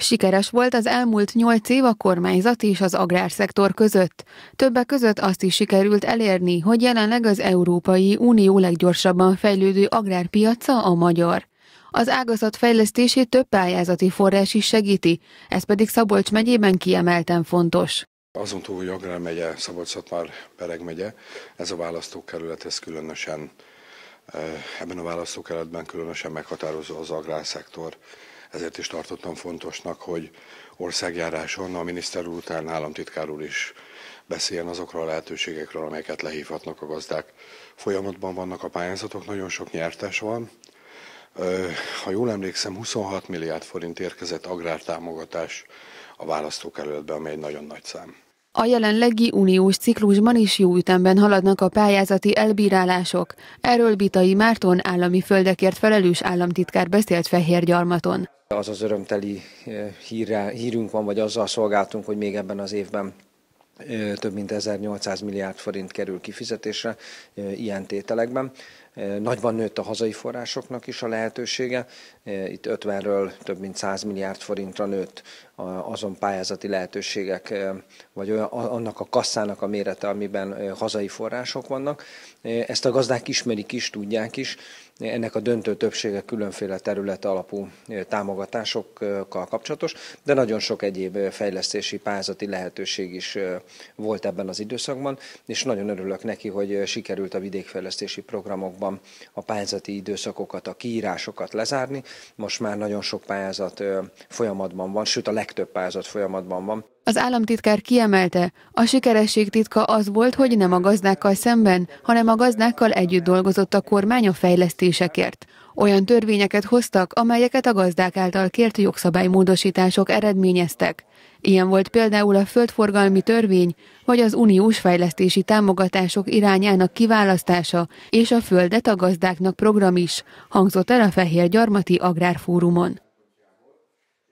Sikeres volt az elmúlt nyolc év a kormányzat és az agrárszektor között. Többek között azt is sikerült elérni, hogy jelenleg az Európai Unió leggyorsabban fejlődő agrárpiaca a magyar. Az ágazat fejlesztését több pályázati forrás is segíti, ez pedig Szabolcs megyében kiemelten fontos. Azon túl, hogy Agrár megye, szabolcs már Pereg megye, ez a választókerület, ez különösen eh, ebben a választókerületben különösen meghatározó az agrárszektor ezért is tartottam fontosnak, hogy országjáráson a miniszter úr után államtitkár úr is beszéljen azokról a lehetőségekről, amelyeket lehívhatnak a gazdák. Folyamatban vannak a pályázatok, nagyon sok nyertes van. Ha jól emlékszem, 26 milliárd forint érkezett agrártámogatás a választókerületbe, ami egy nagyon nagy szám. A jelenlegi uniós ciklusban is jó ütemben haladnak a pályázati elbírálások. Erről Bitai Márton állami földekért felelős államtitkár beszélt Gyarmaton. Az az örömteli eh, hírre, hírünk van, vagy azzal szolgáltunk, hogy még ebben az évben több mint 1800 milliárd forint kerül kifizetésre ilyen tételekben. Nagyban nőtt a hazai forrásoknak is a lehetősége. Itt 50-ről több mint 100 milliárd forintra nőtt azon pályázati lehetőségek, vagy olyan, annak a kasszának a mérete, amiben hazai források vannak. Ezt a gazdák ismerik is, tudják is ennek a döntő többsége különféle terület alapú támogatásokkal kapcsolatos, de nagyon sok egyéb fejlesztési pályázati lehetőség is volt ebben az időszakban, és nagyon örülök neki, hogy sikerült a vidékfejlesztési programokban a pályázati időszakokat, a kiírásokat lezárni. Most már nagyon sok pályázat folyamatban van, sőt a legtöbb pályázat folyamatban van. Az államtitkár kiemelte, a sikeresség titka az volt, hogy nem a gazdákkal szemben, hanem a gazdákkal együtt dolgozott a kormány a fejlesztésekért. Olyan törvényeket hoztak, amelyeket a gazdák által kért jogszabálymódosítások eredményeztek. Ilyen volt például a földforgalmi törvény, vagy az uniós fejlesztési támogatások irányának kiválasztása és a földet a gazdáknak program is, hangzott el a Fehér Gyarmati Agrárfórumon.